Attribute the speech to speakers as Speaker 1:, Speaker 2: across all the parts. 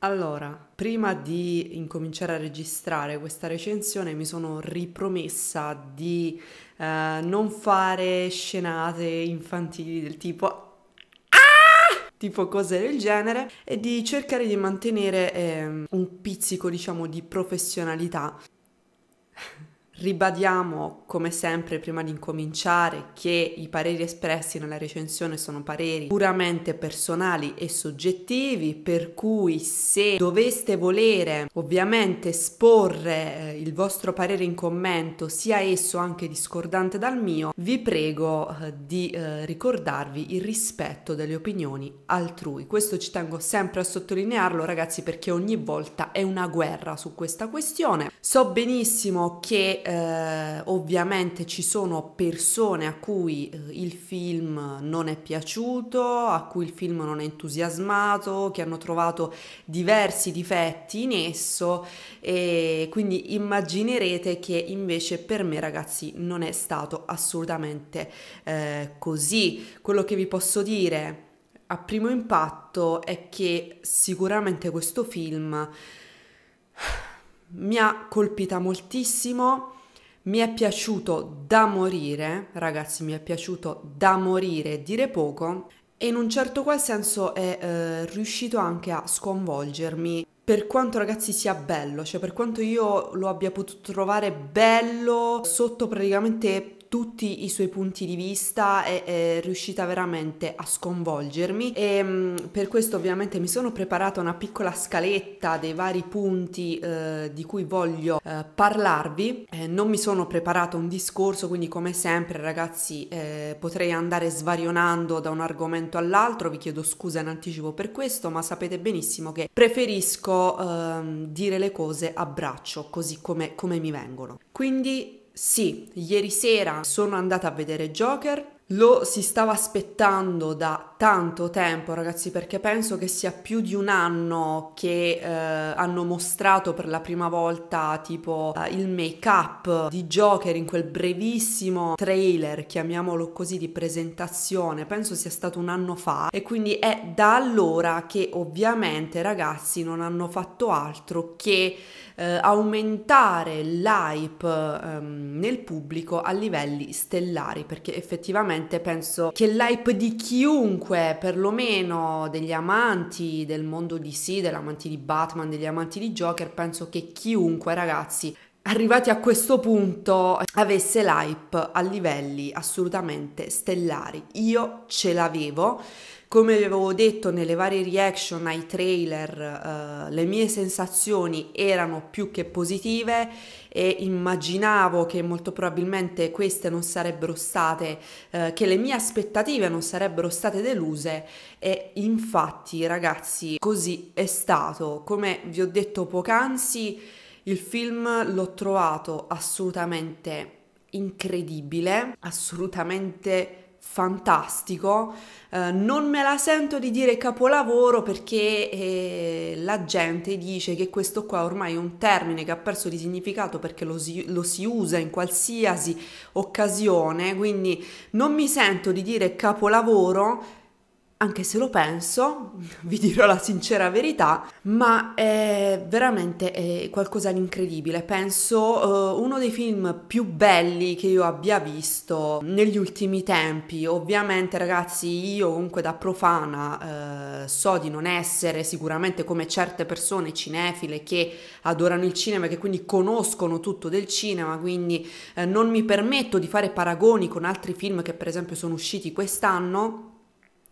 Speaker 1: Allora, prima di incominciare a registrare questa recensione mi sono ripromessa di eh, non fare scenate infantili del tipo ah!", tipo cose del genere e di cercare di mantenere eh, un pizzico diciamo di professionalità Ribadiamo come sempre prima di incominciare che i pareri espressi nella recensione sono pareri puramente personali e soggettivi, per cui se doveste volere ovviamente esporre eh, il vostro parere in commento, sia esso anche discordante dal mio, vi prego eh, di eh, ricordarvi il rispetto delle opinioni altrui. Questo ci tengo sempre a sottolinearlo ragazzi perché ogni volta è una guerra su questa questione. So benissimo che eh, ovviamente ci sono persone a cui eh, il film non è piaciuto, a cui il film non è entusiasmato, che hanno trovato diversi difetti in esso e quindi immaginerete che invece per me ragazzi non è stato assolutamente eh, così. Quello che vi posso dire a primo impatto è che sicuramente questo film mi ha colpita moltissimo mi è piaciuto da morire, ragazzi, mi è piaciuto da morire dire poco e in un certo qual senso è eh, riuscito anche a sconvolgermi per quanto ragazzi sia bello, cioè per quanto io lo abbia potuto trovare bello sotto praticamente tutti i suoi punti di vista è, è riuscita veramente a sconvolgermi e mh, mm, per questo ovviamente mi sono preparata una piccola scaletta dei vari punti eh, di cui voglio eh, parlarvi. Eh, non mi sono preparata un discorso, quindi come sempre ragazzi eh, potrei andare svarionando da un argomento all'altro, vi chiedo scusa in anticipo per questo, ma sapete benissimo che preferisco ehm, dire le cose a braccio, così come, come mi vengono. Quindi sì, ieri sera sono andata a vedere Joker. Lo si stava aspettando da tanto tempo, ragazzi, perché penso che sia più di un anno che eh, hanno mostrato per la prima volta tipo eh, il make-up di Joker in quel brevissimo trailer, chiamiamolo così, di presentazione. Penso sia stato un anno fa e quindi è da allora che ovviamente, ragazzi, non hanno fatto altro che eh, aumentare l'hype ehm, nel pubblico a livelli stellari, perché effettivamente penso che l'hype di chiunque, perlomeno degli amanti del mondo di DC, degli amanti di Batman, degli amanti di Joker, penso che chiunque ragazzi arrivati a questo punto avesse l'hype a livelli assolutamente stellari. Io ce l'avevo come avevo detto nelle varie reaction ai trailer, eh, le mie sensazioni erano più che positive e immaginavo che molto probabilmente queste non sarebbero state, eh, che le mie aspettative non sarebbero state deluse e infatti ragazzi così è stato. Come vi ho detto poc'anzi, il film l'ho trovato assolutamente incredibile, assolutamente fantastico, eh, non me la sento di dire capolavoro perché eh, la gente dice che questo qua ormai è un termine che ha perso di significato perché lo si, lo si usa in qualsiasi occasione, quindi non mi sento di dire capolavoro anche se lo penso, vi dirò la sincera verità, ma è veramente è qualcosa di incredibile. Penso uh, uno dei film più belli che io abbia visto negli ultimi tempi. Ovviamente, ragazzi, io comunque da profana uh, so di non essere sicuramente come certe persone cinefile che adorano il cinema e che quindi conoscono tutto del cinema, quindi uh, non mi permetto di fare paragoni con altri film che per esempio sono usciti quest'anno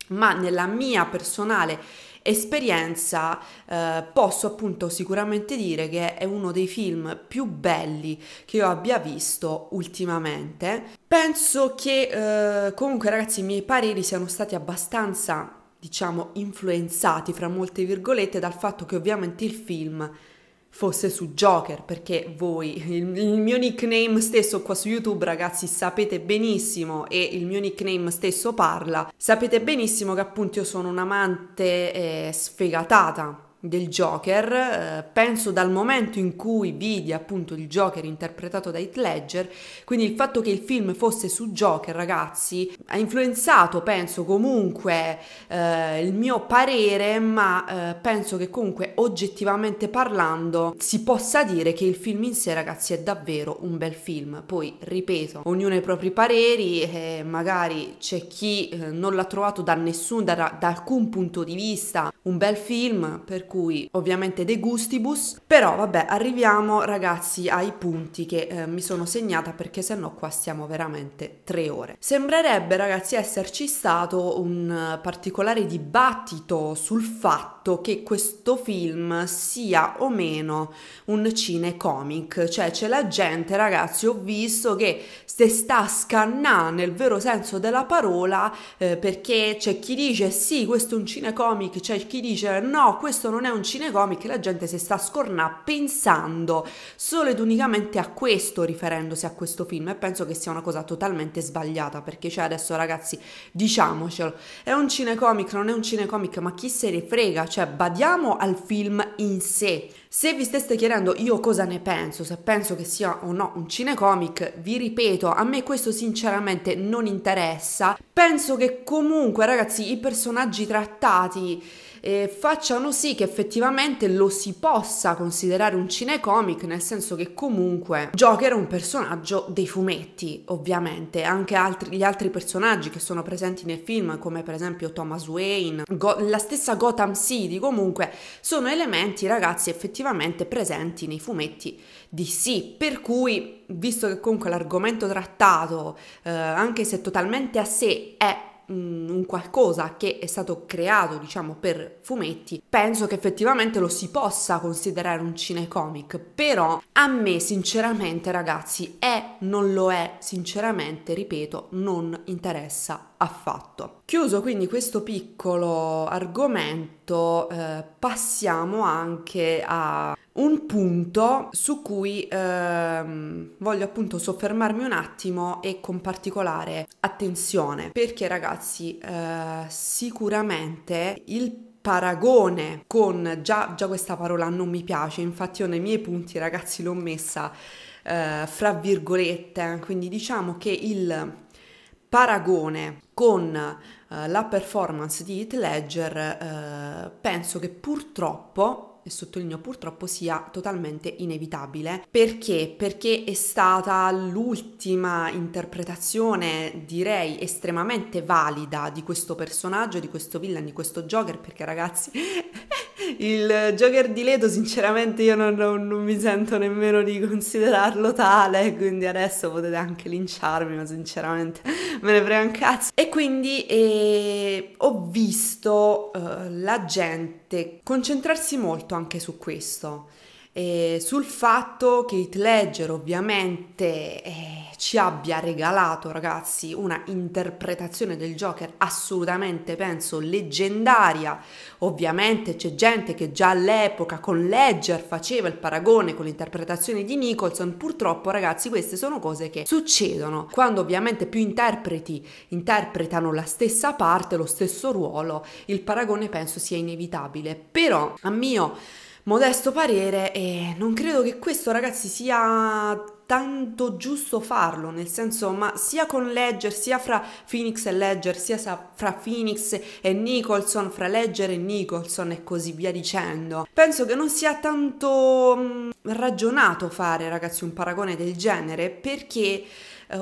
Speaker 1: ma nella mia personale esperienza eh, posso appunto sicuramente dire che è uno dei film più belli che io abbia visto ultimamente. Penso che eh, comunque ragazzi i miei pareri siano stati abbastanza diciamo influenzati fra molte virgolette dal fatto che ovviamente il film fosse su Joker, perché voi, il, il, mio nickname stesso qua su YouTube, ragazzi, sapete benissimo, e il mio nickname stesso parla, sapete benissimo che appunto io sono un'amante eh, sfegatata del Joker, eh, penso dal momento in cui vidi appunto il Joker interpretato da Heath Ledger, quindi il fatto che il film fosse su Joker, ragazzi, ha influenzato, penso comunque eh, il mio parere, ma eh, penso che comunque oggettivamente parlando si possa dire che il film in sé, ragazzi, è davvero un bel film. Poi, ripeto, ognuno ha i propri pareri, e eh, magari c'è chi eh, non l'ha trovato da nessun, da, da alcun punto di vista un bel film, per cui ovviamente de gustibus, però vabbè arriviamo ragazzi ai punti che eh, mi sono segnata perché sennò qua stiamo veramente tre ore. Sembrerebbe ragazzi esserci stato un particolare dibattito sul fatto fatto che questo film sia o meno un cinecomic, cioè c'è la gente, ragazzi, ho visto che se sta scannando nel vero senso della parola, eh, perché c'è chi dice sì, questo è un cinecomic, c'è chi dice no, questo non è un cinecomic, la gente si sta scornà pensando solo ed unicamente a questo, riferendosi a questo film, e penso che sia una cosa totalmente sbagliata, perché cioè adesso ragazzi, diciamocelo, è un cinecomic, non è un cinecomic, ma chi se ne frega, cioè, cioè badiamo al film in sé. Se vi steste chiedendo io cosa ne penso, se penso che sia o no un cinecomic, vi ripeto, a me questo sinceramente non interessa. Penso che comunque, ragazzi, i personaggi trattati eh, facciano sì che effettivamente lo si possa considerare un cinecomic, nel senso che comunque Joker è un personaggio dei fumetti, ovviamente, anche altri, gli altri personaggi che sono presenti nel film, come per esempio Thomas Wayne, Go- la stessa Gotham City, comunque sono elementi, ragazzi, effettivamente presenti nei fumetti di sì, per cui, visto che comunque l'argomento trattato, eh, anche se totalmente a sé, è Mm, un qualcosa che è stato creato, diciamo, per fumetti, penso che effettivamente lo si possa considerare un cinecomic, però a me sinceramente, ragazzi, è non lo è, sinceramente, ripeto, non interessa affatto. Chiuso quindi questo piccolo argomento, eh, passiamo anche a un punto su cui ehm, voglio appunto soffermarmi un attimo e con particolare attenzione perché ragazzi eh, sicuramente il paragone con già, già questa parola non mi piace infatti io nei miei punti ragazzi l'ho messa eh, fra virgolette quindi diciamo che il paragone con eh, la performance di Heath Ledger eh, penso che purtroppo e sottolineo purtroppo sia totalmente inevitabile. Perché? Perché è stata l'ultima interpretazione, direi, estremamente valida di questo personaggio, di questo villain, di questo Joker, perché ragazzi il Joker di Leto sinceramente io non, non, non, mi sento nemmeno di considerarlo tale, quindi adesso potete anche linciarmi, ma sinceramente me ne frega un cazzo. E quindi eh, ho visto eh, la gente concentrarsi molto anche su questo eh, sul fatto che Heath Ledger ovviamente eh, ci abbia regalato ragazzi una interpretazione del Joker assolutamente penso leggendaria ovviamente c'è gente che già all'epoca con Ledger faceva il paragone con l'interpretazione di Nicholson purtroppo ragazzi queste sono cose che succedono quando ovviamente più interpreti interpretano la stessa parte lo stesso ruolo il paragone penso sia inevitabile però a mio modesto parere e non credo che questo ragazzi sia tanto giusto farlo, nel senso, ma sia con Ledger, sia fra Phoenix e Ledger, sia fra Phoenix e Nicholson, fra Ledger e Nicholson e così via dicendo. Penso che non sia tanto mh, mm, ragionato fare, ragazzi, un paragone del genere, perché eh,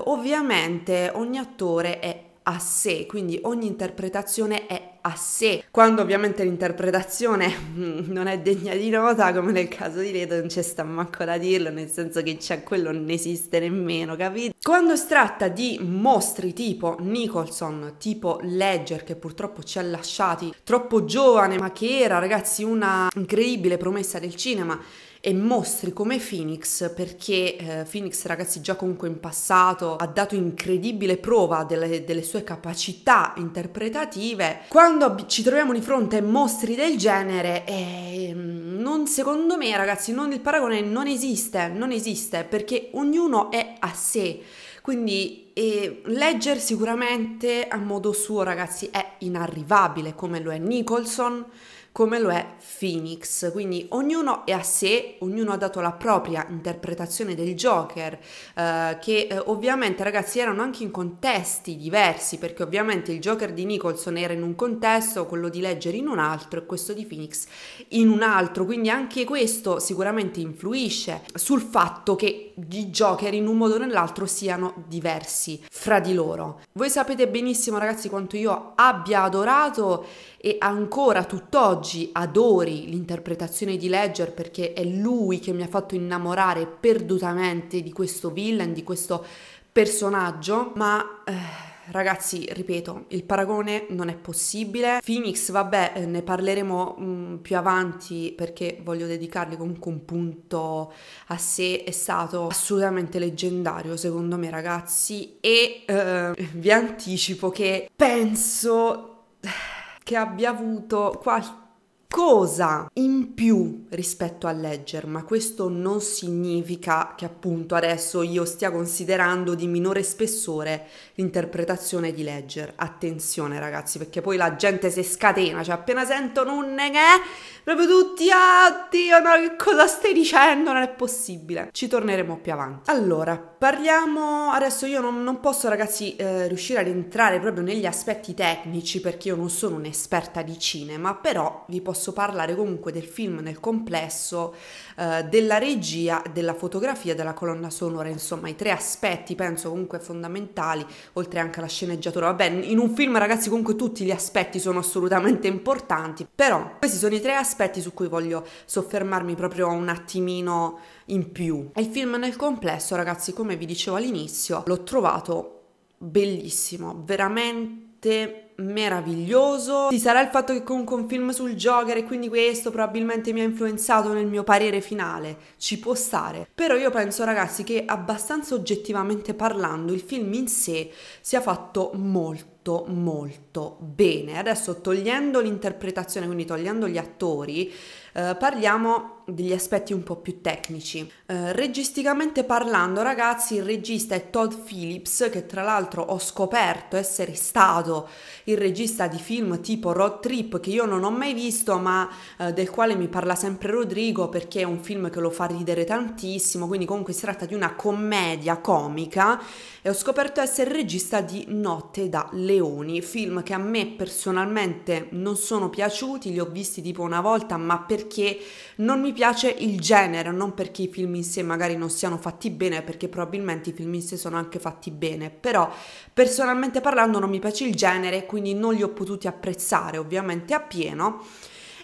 Speaker 1: ovviamente ogni attore è a sé, quindi ogni interpretazione è a sé, quando ovviamente l'interpretazione mm, non è degna di nota, come nel caso di Leto non c'è sta manco da dirlo, nel senso che c'è quello non esiste nemmeno, capito? Quando si tratta di mostri tipo Nicholson, tipo Ledger, che purtroppo ci ha lasciati troppo giovane, ma che era ragazzi una incredibile promessa del cinema, e mostri come Phoenix, perché eh, Phoenix ragazzi già comunque in passato ha dato incredibile prova delle, delle sue capacità interpretative, quando ci troviamo di fronte a mostri del genere, eh, mm, non, secondo me ragazzi non, il paragone non esiste, non esiste, perché ognuno è a sé. Quindi eh, Ledger sicuramente a modo suo ragazzi è inarrivabile come lo è Nicholson, come lo è Phoenix. Quindi ognuno è a sé, ognuno ha dato la propria interpretazione del Joker, eh, che eh, ovviamente ragazzi erano anche in contesti diversi, perché ovviamente il Joker di Nicholson era in un contesto, quello di Ledger in un altro e questo di Phoenix in un altro, quindi anche questo sicuramente influisce sul fatto che i Joker in un modo o nell'altro siano diversi fra di loro. Voi sapete benissimo ragazzi quanto io abbia adorato e ancora tutt'oggi adori l'interpretazione di Ledger perché è lui che mi ha fatto innamorare perdutamente di questo villain, di questo personaggio, ma... Eh, ragazzi, ripeto, il paragone non è possibile. Phoenix, vabbè, eh, ne parleremo mh, mm, più avanti perché voglio dedicargli comunque un punto a sé. È stato assolutamente leggendario, secondo me, ragazzi. E eh, vi anticipo che penso che abbia avuto qualcosa in più rispetto a Ledger, ma questo non significa che appunto adesso io stia considerando di minore spessore l'interpretazione di Ledger. Attenzione ragazzi, perché poi la gente si scatena, cioè appena sentono un neghe, proprio tutti, ah Dio, no, che cosa stai dicendo? Non è possibile. Ci torneremo più avanti. Allora, parliamo, adesso io non, non posso ragazzi eh, riuscire ad entrare proprio negli aspetti tecnici perché io non sono un'esperta di cinema, però vi posso parlare comunque del film nel complesso, eh, della regia, della fotografia, della colonna sonora, insomma i tre aspetti penso comunque fondamentali, oltre anche alla sceneggiatura. Vabbè, in un film ragazzi comunque tutti gli aspetti sono assolutamente importanti, però questi sono i tre aspetti su cui voglio soffermarmi proprio un attimino in più. E il film nel complesso ragazzi, come vi dicevo all'inizio, l'ho trovato bellissimo, veramente meraviglioso. Ci sarà il fatto che comunque un film sul Joker e quindi questo probabilmente mi ha influenzato nel mio parere finale, ci può stare. Però io penso ragazzi che abbastanza oggettivamente parlando il film in sé sia fatto molto molto bene. Adesso togliendo l'interpretazione, quindi togliendo gli attori, eh, parliamo degli aspetti un po' più tecnici. Eh, registicamente parlando, ragazzi, il regista è Todd Phillips, che tra l'altro ho scoperto essere stato il regista di film tipo Road Trip, che io non ho mai visto, ma eh, del quale mi parla sempre Rodrigo perché è un film che lo fa ridere tantissimo, quindi comunque si tratta di una commedia comica e ho scoperto essere il regista di Notte da Leoni, film che a me personalmente non sono piaciuti, li ho visti tipo una volta, ma perché non mi piace il genere, non perché i film in sé magari non siano fatti bene, perché probabilmente i film in sé sono anche fatti bene, però personalmente parlando non mi piace il genere, quindi non li ho potuti apprezzare ovviamente appieno.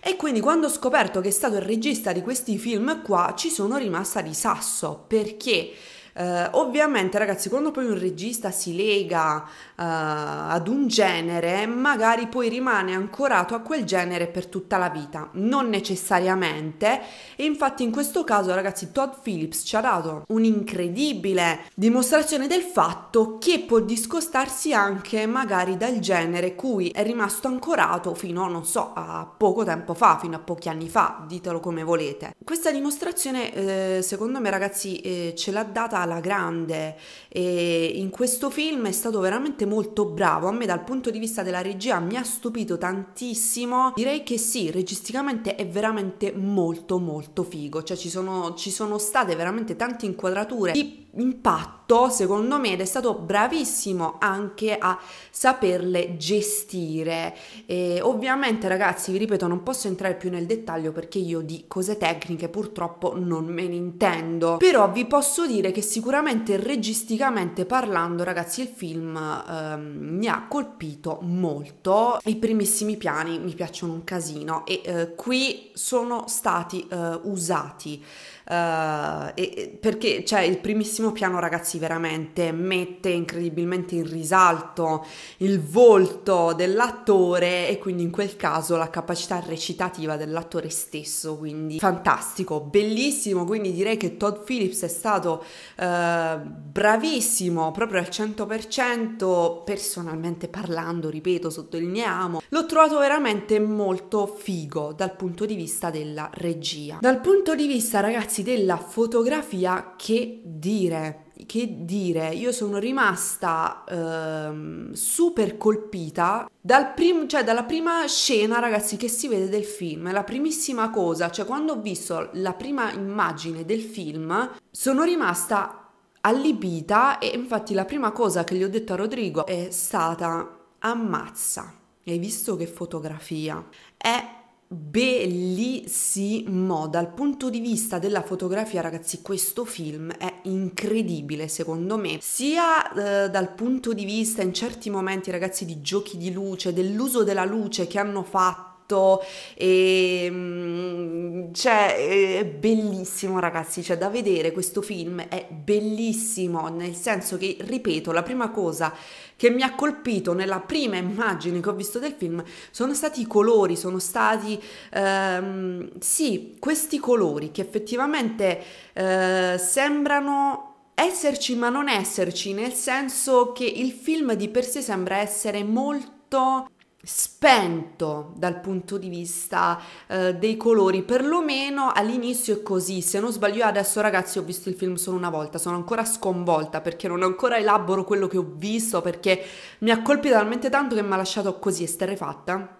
Speaker 1: E quindi quando ho scoperto che è stato il regista di questi film qua, ci sono rimasta di sasso, perché Uh, ovviamente, ragazzi, quando poi un regista si lega uh, ad un genere, magari poi rimane ancorato a quel genere per tutta la vita, non necessariamente. E infatti, in questo caso, ragazzi, Todd Phillips ci ha dato un'incredibile dimostrazione del fatto che può discostarsi anche magari dal genere cui è rimasto ancorato fino, non so, a poco tempo fa, fino a pochi anni fa, ditelo come volete. Questa dimostrazione, eh, secondo me, ragazzi, eh, ce l'ha data alla grande e in questo film è stato veramente molto bravo. A me dal punto di vista della regia mi ha stupito tantissimo. Direi che sì, registicamente è veramente molto molto figo, cioè ci sono, ci sono state veramente tante inquadrature di impatto secondo me ed è stato bravissimo anche a saperle gestire e ovviamente ragazzi vi ripeto non posso entrare più nel dettaglio perché io di cose tecniche purtroppo non me ne intendo però vi posso dire che sicuramente registicamente parlando ragazzi il film ehm, mi ha colpito molto i primissimi piani mi piacciono un casino e eh, qui sono stati eh, usati Uh, e, perché cioè, il primissimo piano, ragazzi, veramente mette incredibilmente in risalto il volto dell'attore e quindi in quel caso la capacità recitativa dell'attore stesso. Quindi fantastico, bellissimo. Quindi direi che Todd Phillips è stato uh, bravissimo proprio al 100%. Personalmente parlando, ripeto, sottolineiamo, l'ho trovato veramente molto figo dal punto di vista della regia. Dal punto di vista, ragazzi, ragazzi della fotografia che dire, che dire, io sono rimasta ehm, super colpita dal prim- cioè dalla prima scena, ragazzi, che si vede del film, la primissima cosa, cioè quando ho visto la prima immagine del film, sono rimasta allibita e infatti la prima cosa che gli ho detto a Rodrigo è stata ammazza. Hai visto che fotografia? È bellissimo dal punto di vista della fotografia ragazzi questo film è incredibile secondo me sia eh, dal punto di vista in certi momenti ragazzi di giochi di luce dell'uso della luce che hanno fatto fatto e mm, cioè è bellissimo ragazzi, cioè da vedere questo film è bellissimo, nel senso che ripeto, la prima cosa che mi ha colpito nella prima immagine che ho visto del film sono stati i colori, sono stati ehm, sì, questi colori che effettivamente eh, sembrano esserci ma non esserci, nel senso che il film di per sé sembra essere molto spento dal punto di vista eh, dei colori, perlomeno all'inizio è così, se non sbaglio adesso ragazzi ho visto il film solo una volta, sono ancora sconvolta perché non ancora elaboro quello che ho visto perché mi ha colpito talmente tanto che mi ha lasciato così esterrefatta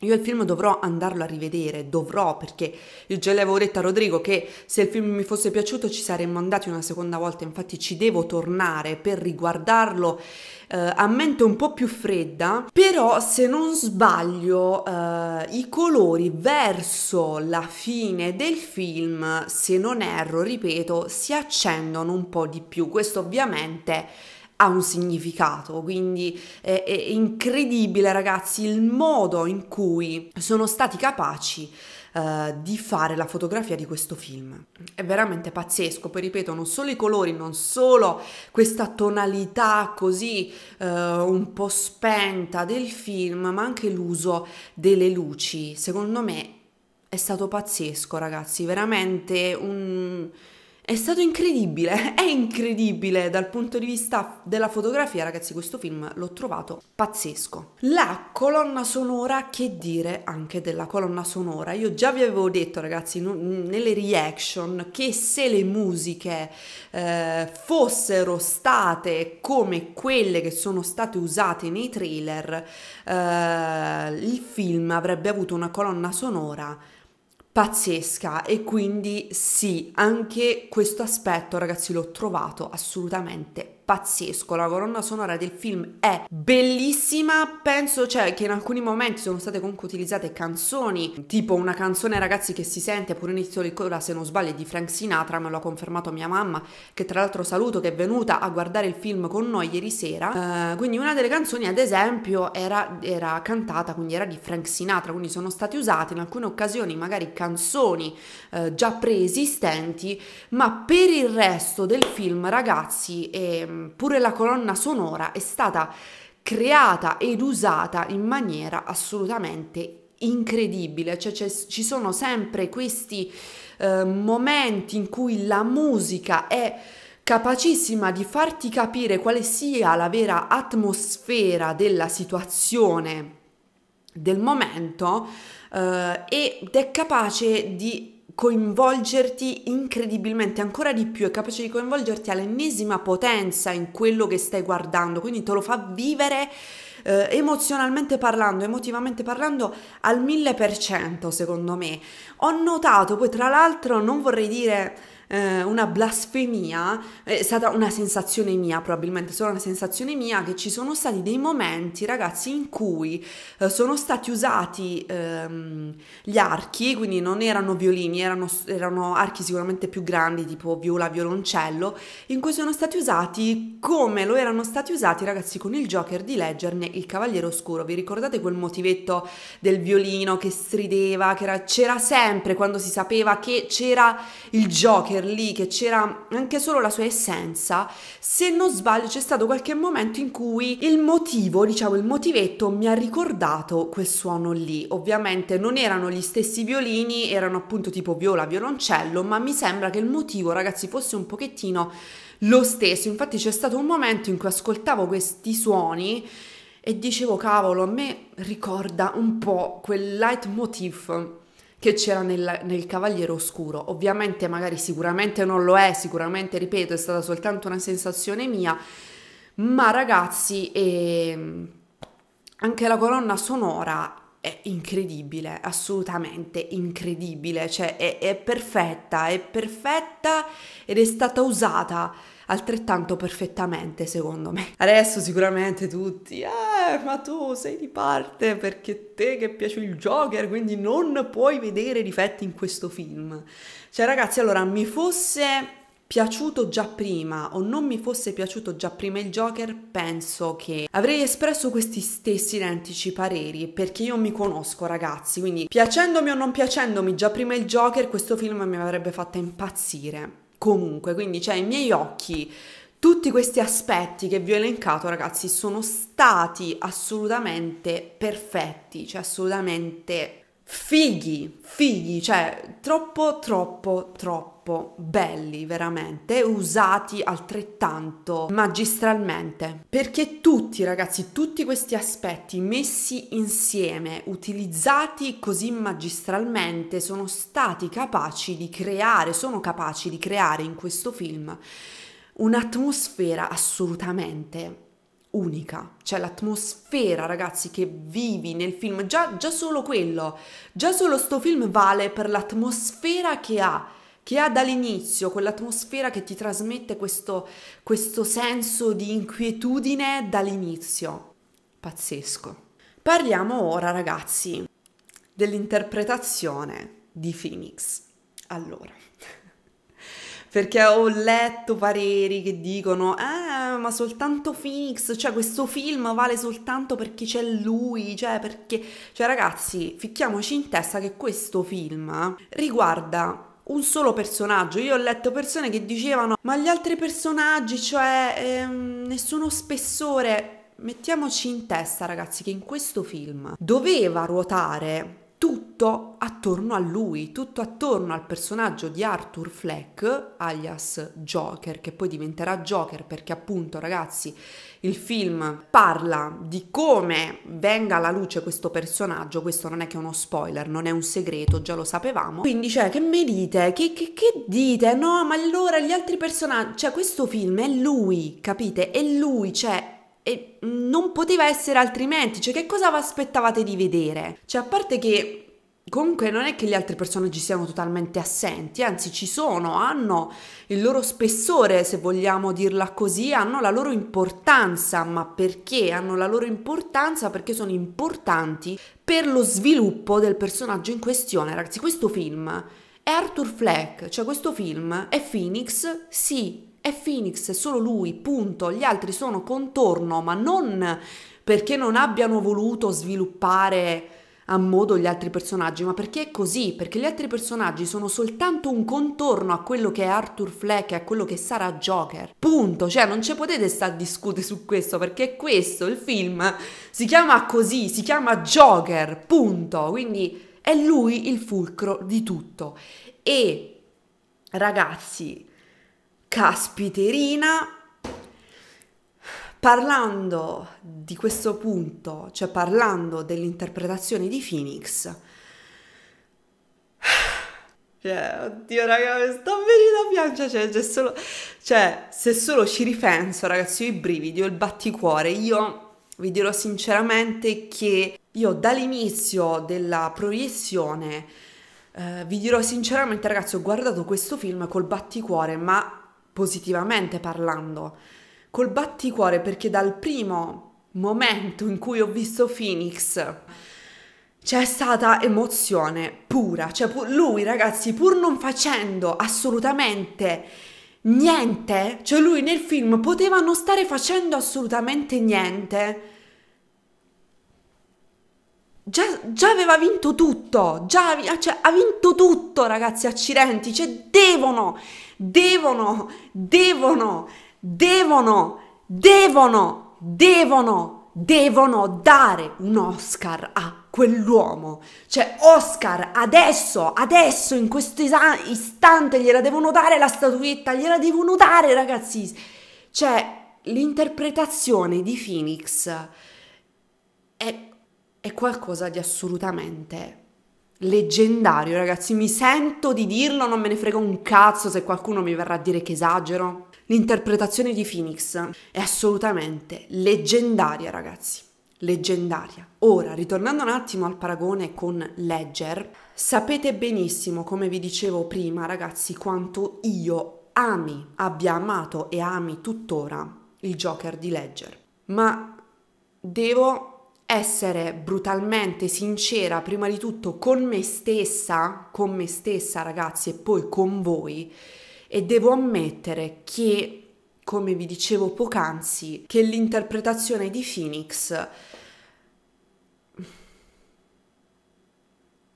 Speaker 1: io il film dovrò andarlo a rivedere, dovrò, perché io già le avevo detto a Rodrigo che se il film mi fosse piaciuto ci saremmo andati una seconda volta, infatti ci devo tornare per riguardarlo eh, a mente un po' più fredda, però se non sbaglio eh, i colori verso la fine del film, se non erro, ripeto, si accendono un po' di più. Questo ovviamente ha un significato, quindi è, è incredibile ragazzi il modo in cui sono stati capaci eh, di fare la fotografia di questo film. È veramente pazzesco, poi ripeto, non solo i colori, non solo questa tonalità così uh, un po' spenta del film, ma anche l'uso delle luci. Secondo me è stato pazzesco, ragazzi, veramente un è stato incredibile, è incredibile dal punto di vista della fotografia, ragazzi, questo film l'ho trovato pazzesco. La colonna sonora, che dire anche della colonna sonora? Io già vi avevo detto, ragazzi, nelle reaction che se le musiche eh, fossero state come quelle che sono state usate nei trailer, eh, il film avrebbe avuto una colonna sonora pazzesca e quindi sì, anche questo aspetto ragazzi l'ho trovato assolutamente pazzesco. La colonna sonora del film è bellissima. Penso cioè, che in alcuni momenti sono state comunque utilizzate canzoni, tipo una canzone ragazzi che si sente pure inizio di coda, se non sbaglio, di Frank Sinatra, me l'ha confermato mia mamma, che tra l'altro saluto che è venuta a guardare il film con noi ieri sera. Uh, quindi una delle canzoni, ad esempio, era, era cantata, quindi era di Frank Sinatra, quindi sono state usate in alcune occasioni magari canzoni eh, già preesistenti, ma per il resto del film, ragazzi, eh, Ehm, pure la colonna sonora è stata creata ed usata in maniera assolutamente incredibile, cioè, cioè, ci sono sempre questi eh, momenti in cui la musica è capacissima di farti capire quale sia la vera atmosfera della situazione del momento eh, ed è capace di coinvolgerti incredibilmente ancora di più, è capace di coinvolgerti all'ennesima potenza in quello che stai guardando, quindi te lo fa vivere eh, emozionalmente parlando, emotivamente parlando al mille per cento secondo me. Ho notato poi tra l'altro, non vorrei dire eh, una blasfemia, è stata una sensazione mia, probabilmente solo una sensazione mia, che ci sono stati dei momenti, ragazzi, in cui eh, sono stati usati ehm, gli archi, quindi non erano violini, erano, erano archi sicuramente più grandi, tipo viola, violoncello, in cui sono stati usati come lo erano stati usati, ragazzi, con il Joker di leggerne Il Cavaliere Oscuro. Vi ricordate quel motivetto del violino che strideva, che era, c'era sempre quando si sapeva che c'era il Joker? Joker lì, che c'era anche solo la sua essenza, se non sbaglio c'è stato qualche momento in cui il motivo, diciamo il motivetto, mi ha ricordato quel suono lì. Ovviamente non erano gli stessi violini, erano appunto tipo viola, violoncello, ma mi sembra che il motivo, ragazzi, fosse un pochettino lo stesso. Infatti c'è stato un momento in cui ascoltavo questi suoni e dicevo cavolo, a me ricorda un po' quel leitmotiv che c'era nel, nel, Cavaliere Oscuro. Ovviamente, magari sicuramente non lo è, sicuramente, ripeto, è stata soltanto una sensazione mia, ma ragazzi, eh, anche la colonna sonora è incredibile, assolutamente incredibile, cioè è, è perfetta, è perfetta ed è stata usata altrettanto perfettamente, secondo me. Adesso sicuramente tutti, eh, ma tu sei di parte perché te che piace il Joker, quindi non puoi vedere difetti in questo film. Cioè, ragazzi, allora mi fosse piaciuto già prima o non mi fosse piaciuto già prima il Joker, penso che avrei espresso questi stessi identici pareri perché io mi conosco, ragazzi. Quindi, piacendomi o non piacendomi già prima il Joker, questo film mi avrebbe fatto impazzire. Comunque, quindi cioè i miei occhi tutti questi aspetti che vi ho elencato, ragazzi, sono stati assolutamente perfetti, cioè assolutamente fighi, fighi, cioè troppo, troppo, troppo belli veramente, usati altrettanto magistralmente. Perché tutti ragazzi, tutti questi aspetti messi insieme, utilizzati così magistralmente, sono stati capaci di creare, sono capaci di creare in questo film un'atmosfera assolutamente unica, cioè l'atmosfera ragazzi che vivi nel film, già, già solo quello, già solo sto film vale per l'atmosfera che ha, che ha dall'inizio, quell'atmosfera che ti trasmette questo, questo senso di inquietudine dall'inizio. Pazzesco. Parliamo ora ragazzi dell'interpretazione di Phoenix. Allora, perché ho letto pareri che dicono eh ma soltanto Phoenix, cioè questo film vale soltanto perché c'è lui, cioè perché... Cioè ragazzi, ficchiamoci in testa che questo film riguarda un solo personaggio. Io ho letto persone che dicevano ma gli altri personaggi, cioè ehm, nessuno spessore... Mettiamoci in testa ragazzi che in questo film doveva ruotare tutto attorno a lui, tutto attorno al personaggio di Arthur Fleck, alias Joker, che poi diventerà Joker perché appunto ragazzi il film parla di come venga alla luce questo personaggio, questo non è che uno spoiler, non è un segreto, già lo sapevamo, quindi cioè che mi dite, che, che, che dite, no ma allora gli altri personaggi, cioè questo film è lui, capite, è lui, cioè e non poteva essere altrimenti, cioè che cosa vi aspettavate di vedere? Cioè a parte che Comunque non è che gli altri personaggi siano totalmente assenti, anzi ci sono, hanno il loro spessore, se vogliamo dirla così, hanno la loro importanza, ma perché hanno la loro importanza? Perché sono importanti per lo sviluppo del personaggio in questione. Ragazzi, questo film è Arthur Fleck, cioè questo film è Phoenix, sì, è Phoenix, solo lui, punto. Gli altri sono contorno, ma non perché non abbiano voluto sviluppare a modo gli altri personaggi, ma perché è così? Perché gli altri personaggi sono soltanto un contorno a quello che è Arthur Fleck e a quello che sarà Joker. Punto, cioè non ci potete stare a discutere su questo perché è questo il film si chiama così, si chiama Joker, punto. Quindi è lui il fulcro di tutto. E ragazzi, caspiterina, parlando di questo punto, cioè parlando dell'interpretazione di Phoenix, cioè, oddio raga, mi sto venendo a piangere, cioè, cioè, solo, cioè, se solo ci ripenso ragazzi, i brividi, ho il batticuore, io vi dirò sinceramente che io dall'inizio della proiezione, eh, vi dirò sinceramente ragazzi, ho guardato questo film col batticuore, ma positivamente parlando, col batticuore perché dal primo momento in cui ho visto Phoenix c'è stata emozione pura, cioè lui ragazzi pur non facendo assolutamente niente, cioè lui nel film poteva non stare facendo assolutamente niente, Già, già, aveva vinto tutto, già cioè, ha vinto tutto ragazzi accidenti, cioè devono devono, devono, devono, devono, devono, devono dare un Oscar a quell'uomo. Cioè, Oscar, adesso, adesso, in questo istante, gliela devono dare la statuetta, gliela devono dare, ragazzi. Cioè, l'interpretazione di Phoenix è, è qualcosa di assolutamente leggendario, ragazzi. Mi sento di dirlo, non me ne frega un cazzo se qualcuno mi verrà a dire che esagero. L'interpretazione di Phoenix è assolutamente leggendaria, ragazzi. Leggendaria. Ora, ritornando un attimo al paragone con Ledger, sapete benissimo, come vi dicevo prima, ragazzi, quanto io ami, abbia amato e ami tuttora il Joker di Ledger. Ma devo essere brutalmente sincera prima di tutto con me stessa, con me stessa ragazzi e poi con voi e devo ammettere che, come vi dicevo poc'anzi, che l'interpretazione di Phoenix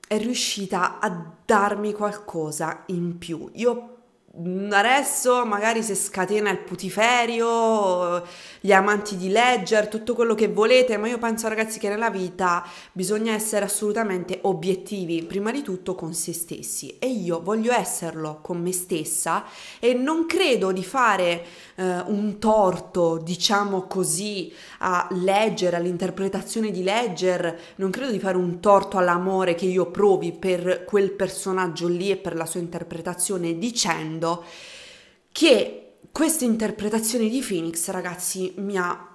Speaker 1: è riuscita a darmi qualcosa in più. Io Mm, adesso magari se scatena il putiferio, gli amanti di Ledger, tutto quello che volete, ma io penso ragazzi che nella vita bisogna essere assolutamente obiettivi, prima di tutto con se stessi e io voglio esserlo con me stessa e non credo di fare eh, un torto, diciamo così, a Ledger, all'interpretazione di Ledger, non credo di fare un torto all'amore che io provi per quel personaggio lì e per la sua interpretazione dicendo dicendo che questa interpretazione di Phoenix, ragazzi, mi ha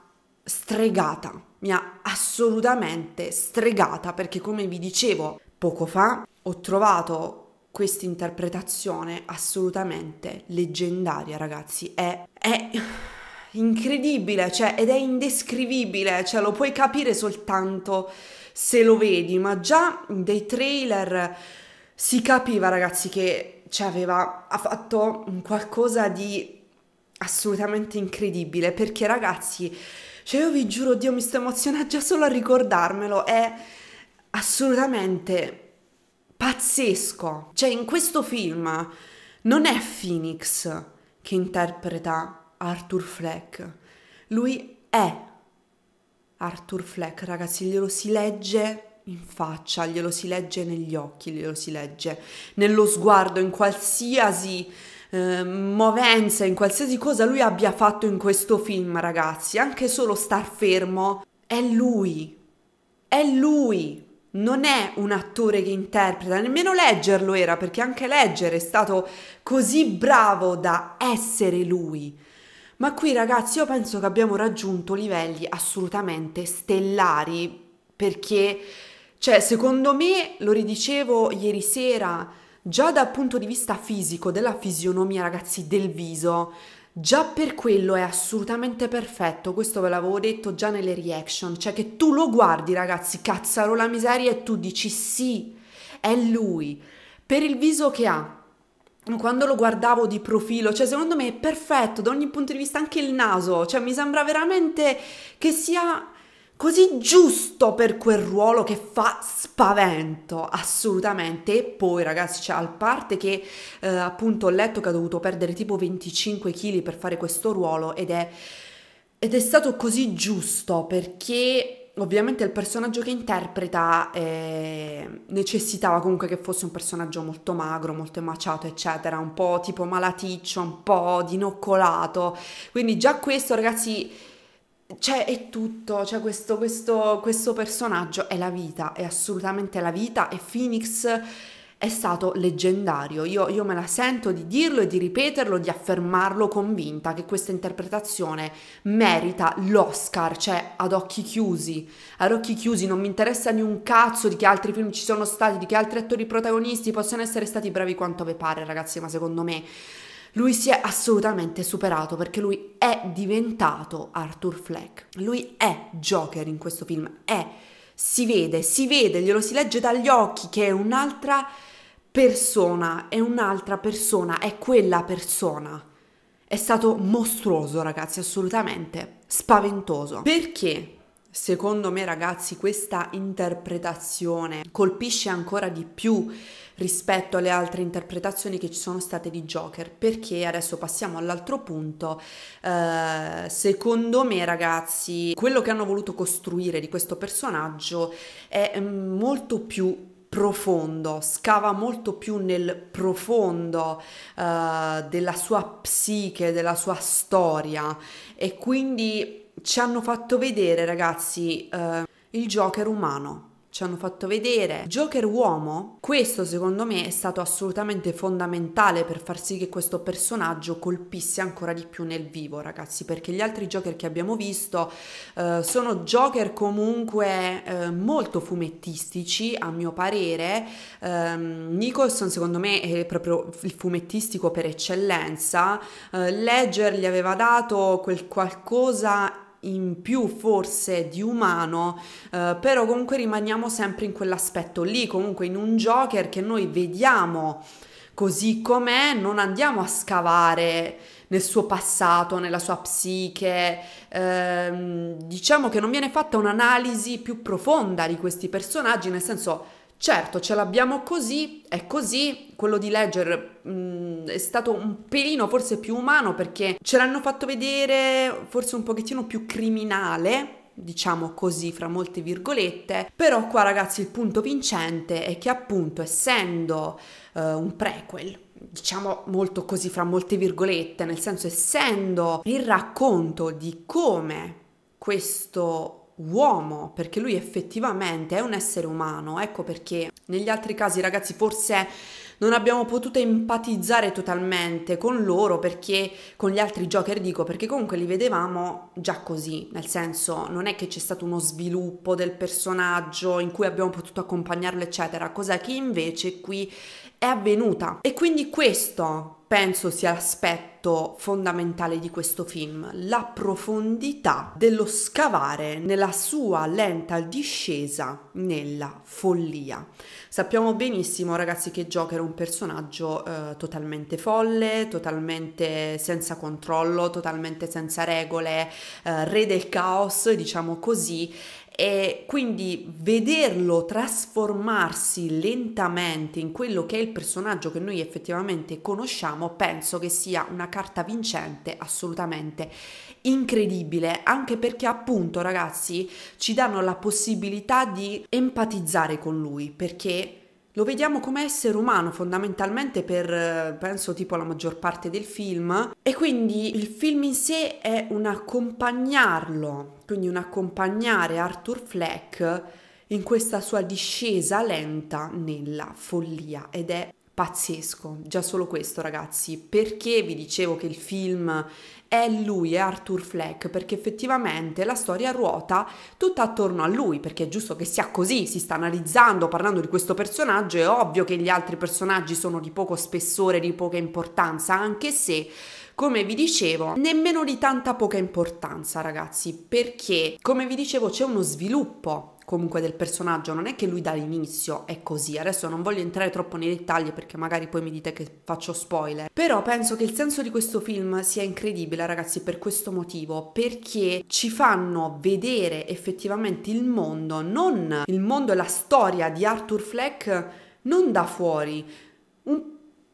Speaker 1: stregata, mi ha assolutamente stregata perché come vi dicevo poco fa, ho trovato questa interpretazione assolutamente leggendaria, ragazzi, è, è incredibile, cioè, ed è indescrivibile, cioè, lo puoi capire soltanto se lo vedi, ma già dai trailer si capiva, ragazzi, che cioè aveva, ha fatto qualcosa di assolutamente incredibile perché ragazzi, cioè io vi giuro, Dio mi sto emozionando già solo a ricordarmelo, è assolutamente pazzesco. Cioè in questo film non è Phoenix che interpreta Arthur Fleck, lui è Arthur Fleck, ragazzi, glielo si legge in faccia, glielo si legge negli occhi, glielo si legge nello sguardo, in qualsiasi eh, movenza, in qualsiasi cosa lui abbia fatto in questo film, ragazzi, anche solo star fermo, è lui, è lui. Non è un attore che interpreta, nemmeno leggerlo era, perché anche leggere è stato così bravo da essere lui. Ma qui ragazzi io penso che abbiamo raggiunto livelli assolutamente stellari perché cioè, secondo me, lo ridicevo ieri sera, già dal punto di vista fisico, della fisionomia, ragazzi, del viso, già per quello è assolutamente perfetto. Questo ve l'avevo detto già nelle reaction. Cioè, che tu lo guardi, ragazzi, cazzaro la miseria, e tu dici sì, è lui. Per il viso che ha, quando lo guardavo di profilo, cioè secondo me è perfetto da ogni punto di vista, anche il naso, cioè mi sembra veramente che sia così giusto per quel ruolo che fa spavento, assolutamente. E poi ragazzi, cioè, al parte che eh, appunto ho letto che ha dovuto perdere tipo 25 kg per fare questo ruolo ed è, ed è stato così giusto perché ovviamente il personaggio che interpreta eh, necessitava comunque che fosse un personaggio molto magro, molto emaciato, eccetera, un po' tipo malaticcio, un po' dinoccolato. Quindi già questo, ragazzi, c'è cioè, è tutto, c'è cioè questo, questo, questo personaggio, è la vita, è assolutamente la vita e Phoenix è stato leggendario. Io, io, me la sento di dirlo e di ripeterlo, di affermarlo convinta che questa interpretazione merita l'Oscar, cioè ad occhi chiusi. Ad occhi chiusi non mi interessa di un cazzo di che altri film ci sono stati, di che altri attori protagonisti possono essere stati bravi quanto vi pare, ragazzi, ma secondo me lui si è assolutamente superato perché lui è diventato Arthur Fleck. Lui è Joker in questo film, è, si vede, si vede, glielo si legge dagli occhi che è un'altra persona, è un'altra persona, è quella persona. È stato mostruoso, ragazzi, assolutamente spaventoso. Perché Secondo me, ragazzi, questa interpretazione colpisce ancora di più rispetto alle altre interpretazioni che ci sono state di Joker, perché adesso passiamo all'altro punto. Eh, secondo me, ragazzi, quello che hanno voluto costruire di questo personaggio è mm, molto più profondo, scava molto più nel profondo uh, della sua psiche, della sua storia e quindi ci hanno fatto vedere ragazzi uh, il Joker umano, ci hanno fatto vedere. Joker uomo, questo secondo me è stato assolutamente fondamentale per far sì che questo personaggio colpisse ancora di più nel vivo, ragazzi, perché gli altri Joker che abbiamo visto eh, sono Joker comunque eh, molto fumettistici, a mio parere. Eh, Nicholson secondo me è proprio il fumettistico per eccellenza. Eh, Ledger gli aveva dato quel qualcosa in più forse di umano, eh, però comunque rimaniamo sempre in quell'aspetto lì, comunque in un Joker che noi vediamo così com'è, non andiamo a scavare nel suo passato, nella sua psiche, eh, diciamo che non viene fatta un'analisi più profonda di questi personaggi, nel senso Certo, ce l'abbiamo così, è così, quello di Ledger mh, mm, è stato un pelino forse più umano perché ce l'hanno fatto vedere forse un pochettino più criminale, diciamo così fra molte virgolette, però qua ragazzi il punto vincente è che appunto essendo uh, un prequel, diciamo molto così fra molte virgolette, nel senso essendo il racconto di come questo uomo, perché lui effettivamente è un essere umano, ecco perché negli altri casi ragazzi forse non abbiamo potuto empatizzare totalmente con loro perché con gli altri Joker dico perché comunque li vedevamo già così, nel senso non è che c'è stato uno sviluppo del personaggio in cui abbiamo potuto accompagnarlo eccetera, cosa che invece qui è avvenuta. E quindi questo penso sia l'aspetto fondamentale di questo film, la profondità dello scavare nella sua lenta discesa nella follia. Sappiamo benissimo ragazzi che Joker è un personaggio eh, totalmente folle, totalmente senza controllo, totalmente senza regole, eh, re del caos, diciamo così, e quindi vederlo trasformarsi lentamente in quello che è il personaggio che noi effettivamente conosciamo, penso che sia una carta vincente assolutamente incredibile, anche perché appunto ragazzi ci danno la possibilità di empatizzare con lui, perché lo vediamo come essere umano fondamentalmente per, penso, tipo la maggior parte del film e quindi il film in sé è un accompagnarlo, quindi un accompagnare Arthur Fleck in questa sua discesa lenta nella follia ed è pazzesco, già solo questo ragazzi, perché vi dicevo che il film è lui, è Arthur Fleck, perché effettivamente la storia ruota tutta attorno a lui, perché è giusto che sia così, si sta analizzando, parlando di questo personaggio, è ovvio che gli altri personaggi sono di poco spessore, di poca importanza, anche se come vi dicevo, nemmeno di tanta poca importanza, ragazzi, perché come vi dicevo c'è uno sviluppo comunque del personaggio, non è che lui dall'inizio è così. Adesso non voglio entrare troppo nei dettagli perché magari poi mi dite che faccio spoiler. Però penso che il senso di questo film sia incredibile, ragazzi, per questo motivo, perché ci fanno vedere effettivamente il mondo, non il mondo e la storia di Arthur Fleck non da fuori. Un,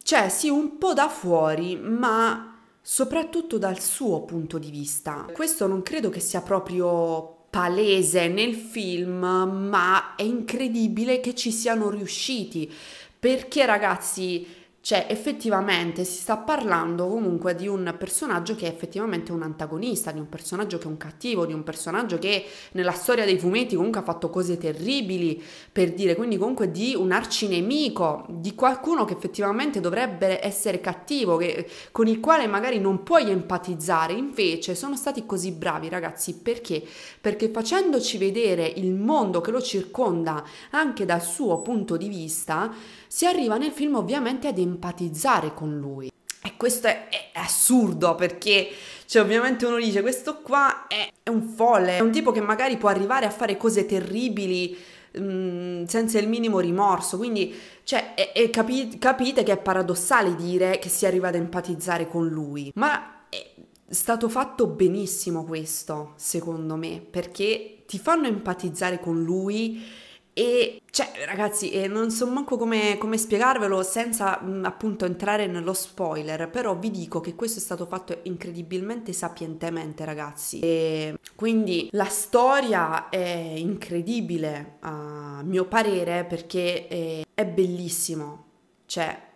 Speaker 1: cioè, sì, un po' da fuori, ma soprattutto dal suo punto di vista. Questo non credo che sia proprio palese nel film, ma è incredibile che ci siano riusciti perché ragazzi cioè effettivamente si sta parlando comunque di un personaggio che è effettivamente un antagonista, di un personaggio che è un cattivo, di un personaggio che nella storia dei fumetti comunque ha fatto cose terribili, per dire, quindi comunque di un arcinemico, di qualcuno che effettivamente dovrebbe essere cattivo, che, con il quale magari non puoi empatizzare, invece sono stati così bravi ragazzi, perché? Perché facendoci vedere il mondo che lo circonda anche dal suo punto di vista, si arriva nel film ovviamente a dei empatizzare con lui. E questo è, è, assurdo perché, cioè, ovviamente uno dice, questo qua è, è, un folle, è un tipo che magari può arrivare a fare cose terribili mhmm, senza il minimo rimorso. Quindi, cioè, e, capi, capite che è paradossale dire che si arriva ad empatizzare con lui. Ma è stato fatto benissimo questo, secondo me, perché ti fanno empatizzare con lui e cioè, ragazzi, eh, non so manco come, come spiegarvelo senza mh, appunto entrare nello spoiler, però vi dico che questo è stato fatto incredibilmente sapientemente, ragazzi. E quindi la storia è incredibile, a mio parere, perché è, eh, è bellissimo. Cioè,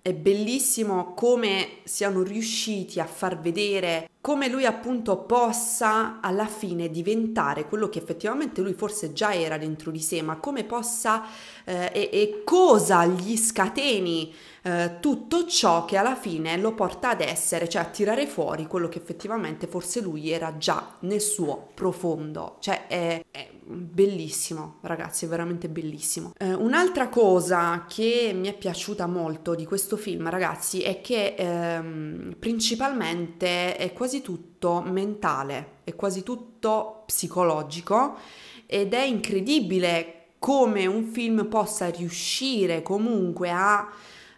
Speaker 1: è bellissimo come siano riusciti a far vedere come lui appunto possa alla fine diventare quello che effettivamente lui forse già era dentro di sé, ma come possa eh, e, e cosa gli scateni eh, tutto ciò che alla fine lo porta ad essere, cioè a tirare fuori quello che effettivamente forse lui era già nel suo profondo. Cioè è, è bellissimo, ragazzi, è veramente bellissimo. Eh, un'altra cosa che mi è piaciuta molto di questo film, ragazzi, è che ehm, principalmente è quasi tutto mentale, è quasi tutto psicologico ed è incredibile come un film possa riuscire comunque a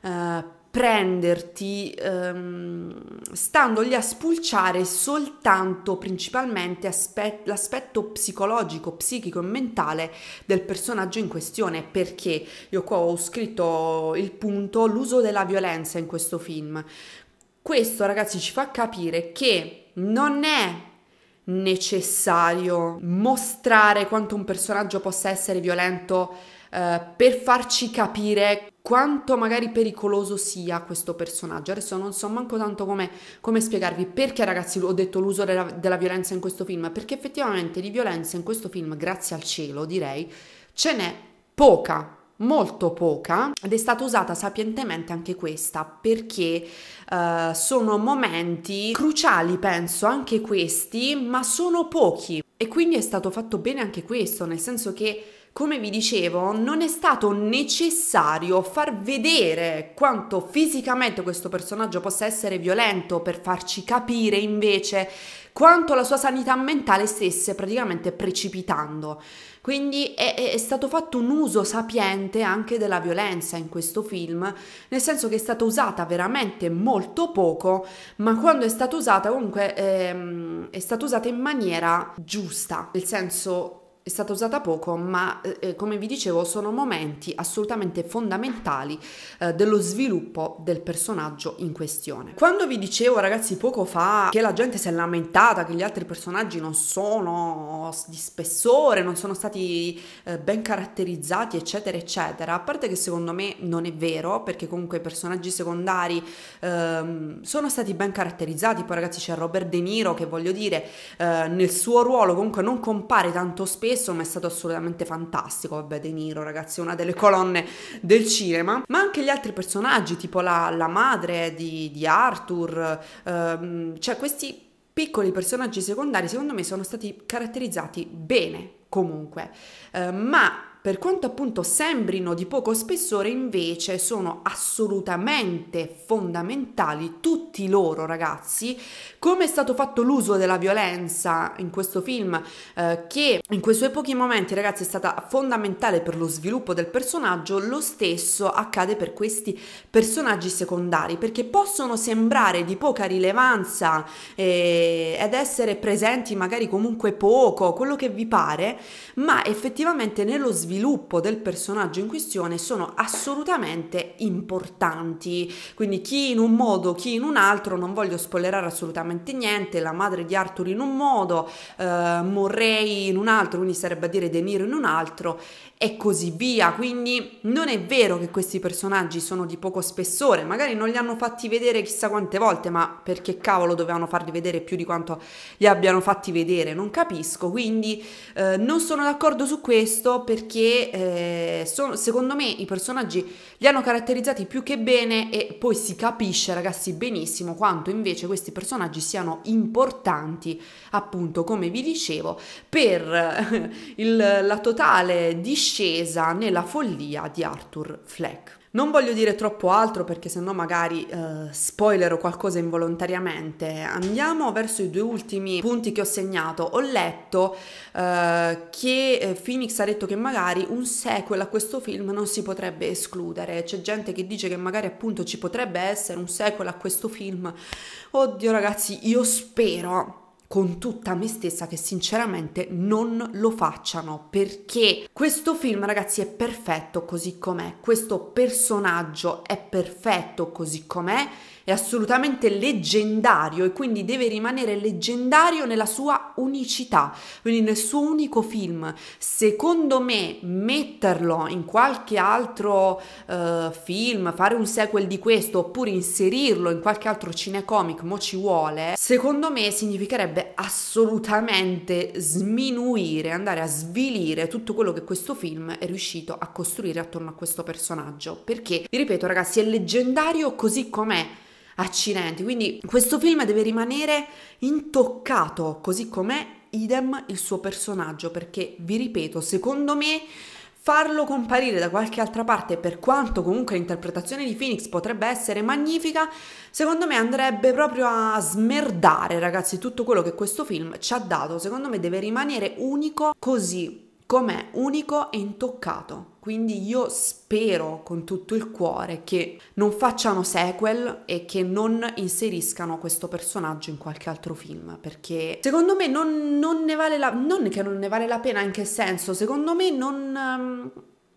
Speaker 1: eh, prenderti ehm, standogli a spulciare soltanto principalmente aspe- l'aspetto psicologico, psichico e mentale del personaggio in questione perché io qua ho scritto il punto l'uso della violenza in questo film questo ragazzi ci fa capire che non è necessario mostrare quanto un personaggio possa essere violento eh, per farci capire quanto magari pericoloso sia questo personaggio. Adesso non so manco tanto come, come spiegarvi perché, ragazzi, ho detto l'uso della, della violenza in questo film, perché effettivamente di violenza in questo film, grazie al cielo, direi, ce n'è poca molto poca ed è stata usata sapientemente anche questa perché eh, sono momenti cruciali penso anche questi ma sono pochi e quindi è stato fatto bene anche questo nel senso che come vi dicevo, non è stato necessario far vedere quanto fisicamente questo personaggio possa essere violento per farci capire invece quanto la sua sanità mentale stesse praticamente precipitando. Quindi è, è, stato fatto un uso sapiente anche della violenza in questo film, nel senso che è stata usata veramente molto poco, ma quando è stata usata comunque ehm, è stata usata in maniera giusta, nel senso è stata usata poco, ma eh, eh, come vi dicevo sono momenti assolutamente fondamentali eh, dello sviluppo del personaggio in questione. Quando vi dicevo ragazzi poco fa che la gente si è lamentata che gli altri personaggi non sono di spessore, non sono stati eh, ben caratterizzati eccetera eccetera, a parte che secondo me non è vero perché comunque i personaggi secondari ehm, sono stati ben caratterizzati, poi ragazzi c'è Robert De Niro che voglio dire eh, nel suo ruolo comunque non compare tanto spesso questo, ma è stato assolutamente fantastico. Vabbè, De Niro, ragazzi, è una delle colonne del cinema, ma anche gli altri personaggi, tipo la, la madre di, di Arthur, ehm, cioè questi piccoli personaggi secondari, secondo me, sono stati caratterizzati bene comunque, eh, ma per quanto appunto sembrino di poco spessore, invece sono assolutamente fondamentali tutti loro ragazzi, come è stato fatto l'uso della violenza in questo film, eh, che in quei suoi pochi momenti ragazzi è stata fondamentale per lo sviluppo del personaggio, lo stesso accade per questi personaggi secondari, perché possono sembrare di poca rilevanza eh, ed essere presenti magari comunque poco, quello che vi pare, ma effettivamente nello sviluppo sviluppo del personaggio in questione sono assolutamente importanti. Quindi chi in un modo, chi in un altro, non voglio spoilerare assolutamente niente, la madre di Arthur in un modo, eh, Morrei in un altro, quindi sarebbe a dire De Niro in un altro e così via. Quindi non è vero che questi personaggi sono di poco spessore, magari non li hanno fatti vedere chissà quante volte, ma perché cavolo dovevano farli vedere più di quanto li abbiano fatti vedere? Non capisco, quindi eh, non sono d'accordo su questo perché eh, sono, secondo me i personaggi li hanno caratterizzati più che bene e poi si capisce, ragazzi, benissimo quanto invece questi personaggi siano importanti, appunto, come vi dicevo, per eh, il, la totale discesa nella follia di Arthur Fleck. Non voglio dire troppo altro perché sennò magari eh, spoilero qualcosa involontariamente. Andiamo verso i due ultimi punti che ho segnato. Ho letto eh, che eh, Phoenix ha detto che magari un sequel a questo film non si potrebbe escludere. C'è gente che dice che magari appunto ci potrebbe essere un sequel a questo film. Oddio ragazzi, io spero con tutta me stessa che sinceramente non lo facciano perché questo film ragazzi è perfetto così com'è, questo personaggio è perfetto così com'è è assolutamente leggendario e quindi deve rimanere leggendario nella sua unicità, quindi nel suo unico film. Secondo me metterlo in qualche altro uh, film, fare un sequel di questo oppure inserirlo in qualche altro cinecomic, mo ci vuole, secondo me significherebbe assolutamente sminuire, andare a svilire tutto quello che questo film è riuscito a costruire attorno a questo personaggio. Perché, vi ripeto ragazzi, è leggendario così com'è accidenti. Quindi questo film deve rimanere intoccato così com'è, idem il suo personaggio, perché vi ripeto, secondo me farlo comparire da qualche altra parte, per quanto comunque l'interpretazione di Phoenix potrebbe essere magnifica, secondo me andrebbe proprio a smerdare, ragazzi, tutto quello che questo film ci ha dato. Secondo me deve rimanere unico così com'è, unico e intoccato. Quindi io spero con tutto il cuore che non facciano sequel e che non inseriscano questo personaggio in qualche altro film, perché secondo me non, non ne vale la... non che non ne vale la pena, in che senso? Secondo me non... Ehm,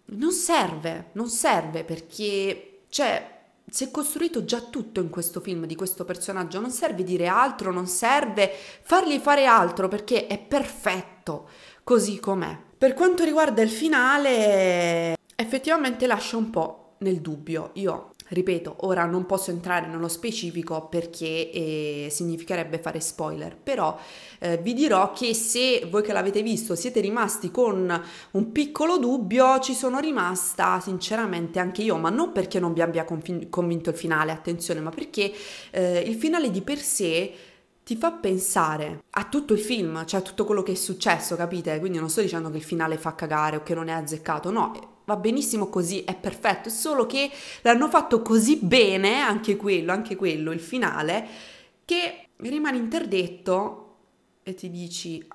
Speaker 1: non serve, non serve perché... cioè si è costruito già tutto in questo film di questo personaggio, non serve dire altro, non serve fargli fare altro perché è perfetto così com'è. Per quanto riguarda il finale, effettivamente lascia un po' nel dubbio. Io ripeto, ora non posso entrare nello specifico perché eh, significherebbe fare spoiler, però eh, vi dirò che se voi che l'avete visto siete rimasti con un piccolo dubbio, ci sono rimasta sinceramente anche io, ma non perché non vi abbia convin- convinto il finale, attenzione, ma perché eh, il finale di per sé ti fa pensare a tutto il film, cioè a tutto quello che è successo, capite? Quindi non sto dicendo che il finale fa cagare o che non è azzeccato, no, va benissimo così, è perfetto, è solo che l'hanno fatto così bene, anche quello, anche quello, il finale, che rimani interdetto e ti dici,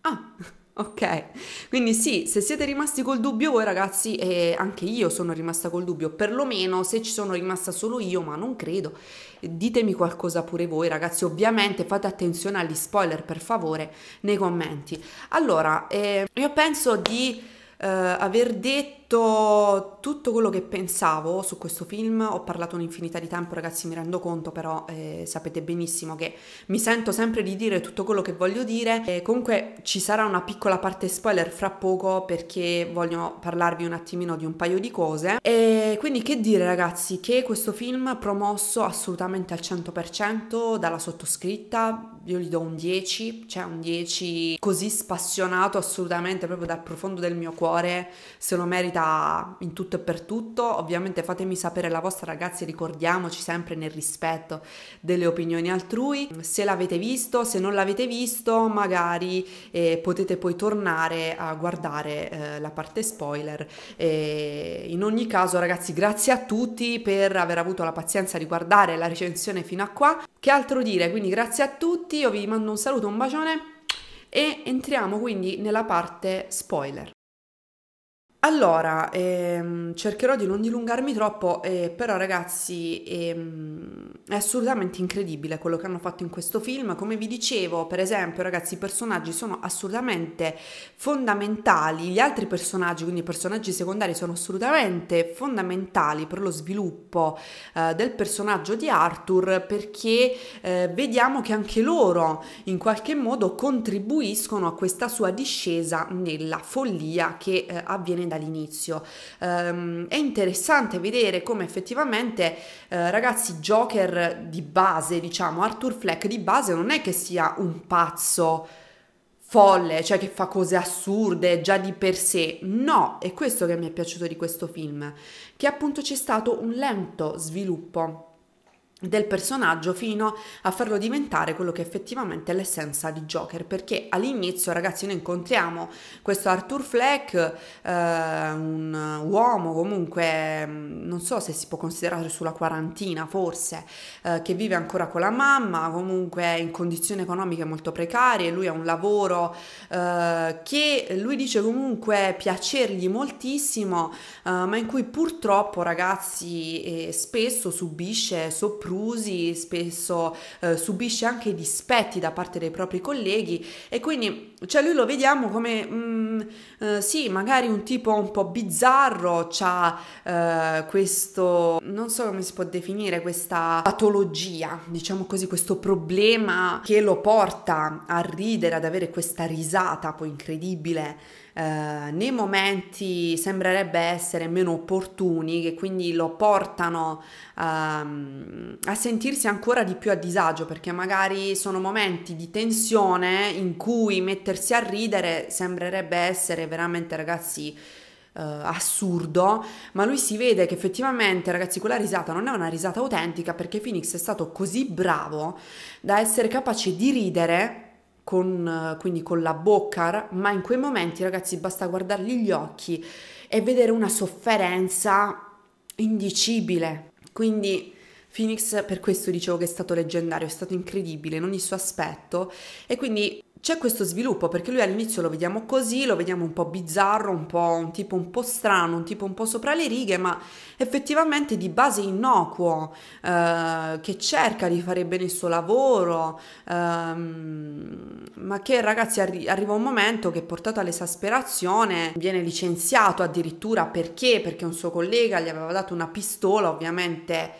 Speaker 1: ah, Ok, quindi sì, se siete rimasti col dubbio voi ragazzi, eh, anche io sono rimasta col dubbio, perlomeno se ci sono rimasta solo io, ma non credo, ditemi qualcosa pure voi ragazzi, ovviamente fate attenzione agli spoiler per favore nei commenti. Allora, eh, io penso di eh, aver detto tutto, tutto, quello che pensavo su questo film, ho parlato un'infinità di tempo ragazzi mi rendo conto però eh, sapete benissimo che mi sento sempre di dire tutto quello che voglio dire e eh, comunque ci sarà una piccola parte spoiler fra poco perché voglio parlarvi un attimino di un paio di cose e quindi che dire ragazzi che questo film promosso assolutamente al 100% dalla sottoscritta io gli do un 10 cioè un 10 così spassionato assolutamente proprio dal profondo del mio cuore se lo merita sia in tutto e per tutto. Ovviamente fatemi sapere la vostra ragazzi, ricordiamoci sempre nel rispetto delle opinioni altrui. Se l'avete visto, se non l'avete visto, magari eh, potete poi tornare a guardare eh, la parte spoiler. E in ogni caso, ragazzi, grazie a tutti per aver avuto la pazienza di guardare la recensione fino a qua. Che altro dire? Quindi grazie a tutti, io vi mando un saluto, un bacione e entriamo quindi nella parte spoiler. Allora, ehm, cercherò di non dilungarmi troppo, eh, però ragazzi ehm, è assolutamente incredibile quello che hanno fatto in questo film. Come vi dicevo, per esempio, ragazzi, i personaggi sono assolutamente fondamentali, gli altri personaggi, quindi i personaggi secondari, sono assolutamente fondamentali per lo sviluppo eh, del personaggio di Arthur perché eh, vediamo che anche loro in qualche modo contribuiscono a questa sua discesa nella follia che eh, avviene dall'inizio. Um, è interessante vedere come effettivamente, eh, ragazzi, Joker di base, diciamo, Arthur Fleck di base non è che sia un pazzo folle, cioè che fa cose assurde già di per sé. No, è questo che mi è piaciuto di questo film, che appunto c'è stato un lento sviluppo del personaggio fino a farlo diventare quello che effettivamente è l'essenza di Joker perché all'inizio ragazzi noi incontriamo questo Arthur Fleck eh, un uomo comunque mm, non so se si può considerare sulla quarantina forse eh, che vive ancora con la mamma comunque in condizioni economiche molto precarie lui ha un lavoro eh, che lui dice comunque piacergli moltissimo eh, ma in cui purtroppo ragazzi eh, spesso subisce sopruso esclusi, spesso eh, subisce anche dispetti da parte dei propri colleghi e quindi cioè lui lo vediamo come mm, eh, sì, magari un tipo un po' bizzarro, c'ha eh, questo non so come si può definire questa patologia, diciamo così, questo problema che lo porta a ridere, ad avere questa risata poi incredibile eh, nei momenti sembrerebbe essere meno opportuni, che quindi lo portano ehm, a sentirsi ancora di più a disagio, perché magari sono momenti di tensione in cui mettersi a ridere sembrerebbe essere veramente ragazzi Uh, assurdo, ma lui si vede che effettivamente, ragazzi, quella risata non è una risata autentica perché Phoenix è stato così bravo da essere capace di ridere con, quindi con la bocca, ma in quei momenti ragazzi basta guardargli gli occhi e vedere una sofferenza indicibile. Quindi Phoenix per questo dicevo che è stato leggendario, è stato incredibile in ogni suo aspetto e quindi c'è questo sviluppo perché lui all'inizio lo vediamo così, lo vediamo un po' bizzarro, un po' un tipo un po' strano, un tipo un po' sopra le righe, ma effettivamente di base innocuo, eh, che cerca di fare bene il suo lavoro, ehm, ma che ragazzi arri- arriva un momento che portato all'esasperazione viene licenziato addirittura perché? Perché un suo collega gli aveva dato una pistola, ovviamente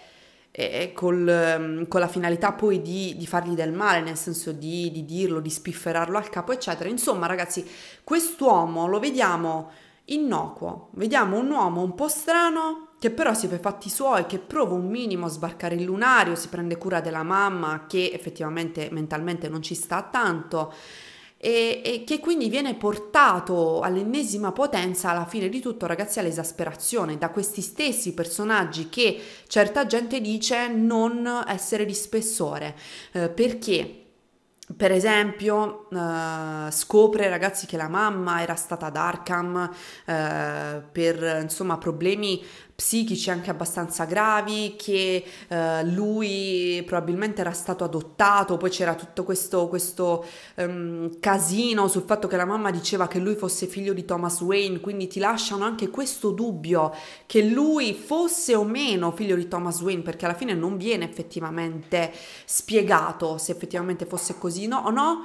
Speaker 1: eh, col, ehm, con la finalità poi di, di, fargli del male, nel senso di, di dirlo, di spifferarlo al capo, eccetera. Insomma, ragazzi, quest'uomo lo vediamo innocuo, vediamo un uomo un po' strano che però si fa i fatti suoi, che prova un minimo a sbarcare il lunario, si prende cura della mamma che effettivamente mentalmente non ci sta tanto e, e che quindi viene portato all'ennesima potenza alla fine di tutto ragazzi all'esasperazione da questi stessi personaggi che certa gente dice non essere di spessore eh, perché per esempio, uh, scopre ragazzi che la mamma era stata ad Arkham uh, per insomma problemi psichici anche abbastanza gravi, che eh, lui probabilmente era stato adottato, poi c'era tutto questo, questo um, casino sul fatto che la mamma diceva che lui fosse figlio di Thomas Wayne, quindi ti lasciano anche questo dubbio che lui fosse o meno figlio di Thomas Wayne, perché alla fine non viene effettivamente spiegato se effettivamente fosse così no, o no.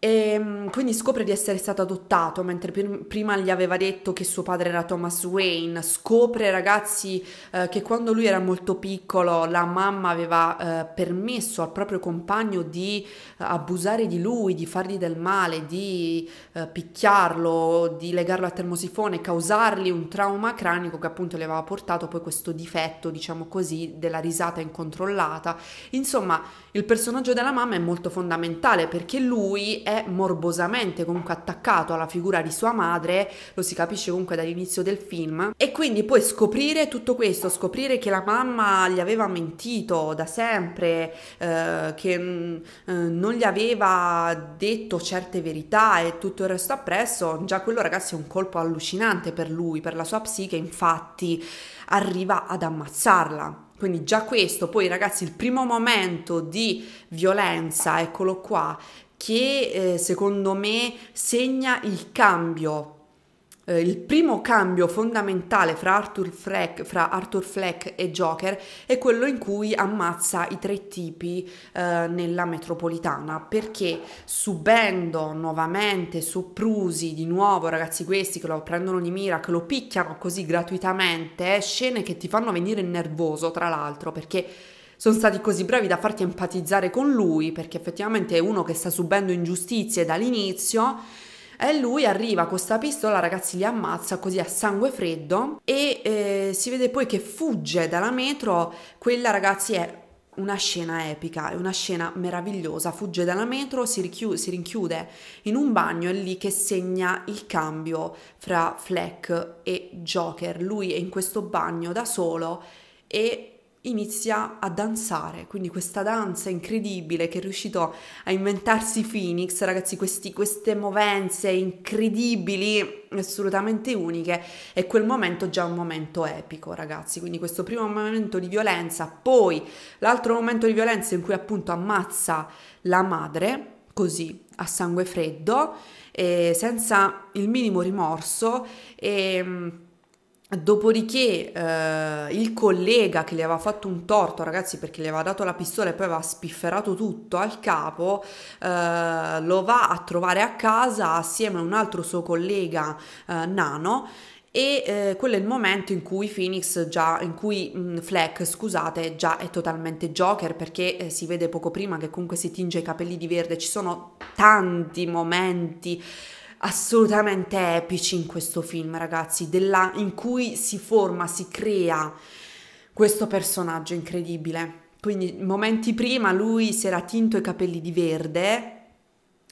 Speaker 1: E ehm, quindi scopre di essere stato adottato, mentre pr- prima gli aveva detto che suo padre era Thomas Wayne. Scopre, ragazzi, eh, che quando lui era molto piccolo la mamma aveva eh, permesso al proprio compagno di eh, abusare di lui, di fargli del male, di eh, picchiarlo, di legarlo a termosifone, causargli un trauma cranico che appunto gli aveva portato poi questo difetto, diciamo così, della risata incontrollata. Insomma, il personaggio della mamma è molto fondamentale perché lui è morbosamente comunque attaccato alla figura di sua madre, lo si capisce comunque dall'inizio del film, e quindi poi scoprire tutto questo, scoprire che la mamma gli aveva mentito da sempre, eh, che mm, eh, non gli aveva detto certe verità e tutto il resto appresso, già quello ragazzi è un colpo allucinante per lui, per la sua psiche, infatti arriva ad ammazzarla. Quindi già questo, poi ragazzi, il primo momento di violenza, eccolo qua, che eh, secondo me segna il cambio eh, il primo cambio fondamentale fra Arthur, Fleck, fra Arthur, Fleck, e Joker è quello in cui ammazza i tre tipi eh, nella metropolitana perché subendo nuovamente soprusi di nuovo ragazzi questi che lo prendono di mira che lo picchiano così gratuitamente eh, scene che ti fanno venire nervoso tra l'altro perché sono stati così bravi da farti empatizzare con lui, perché effettivamente è uno che sta subendo ingiustizie dall'inizio. E lui arriva con questa pistola, ragazzi, li ammazza così a sangue freddo e eh, si vede poi che fugge dalla metro. Quella, ragazzi, è una scena epica, è una scena meravigliosa. Fugge dalla metro, si, richiu- si rinchiude in un bagno, è lì che segna il cambio fra Fleck e Joker. Lui è in questo bagno da solo e inizia a danzare, quindi questa danza incredibile che è riuscito a inventarsi Phoenix, ragazzi, questi, queste movenze incredibili, assolutamente uniche, e quel momento già un momento epico, ragazzi, quindi questo primo momento di violenza, poi l'altro momento di violenza in cui appunto ammazza la madre, così, a sangue freddo, eh, senza il minimo rimorso, e ehm, Dopodiché eh, il collega che gli aveva fatto un torto, ragazzi, perché gli aveva dato la pistola e poi aveva spifferato tutto al capo, eh, lo va a trovare a casa assieme a un altro suo collega eh, nano e eh, quello è il momento in cui Phoenix già, in cui mh, mm, Fleck, scusate, già è totalmente Joker perché eh, si vede poco prima che comunque si tinge i capelli di verde, ci sono tanti momenti assolutamente epici in questo film, ragazzi, della, in cui si forma, si crea questo personaggio incredibile. Quindi momenti prima lui si era tinto i capelli di verde,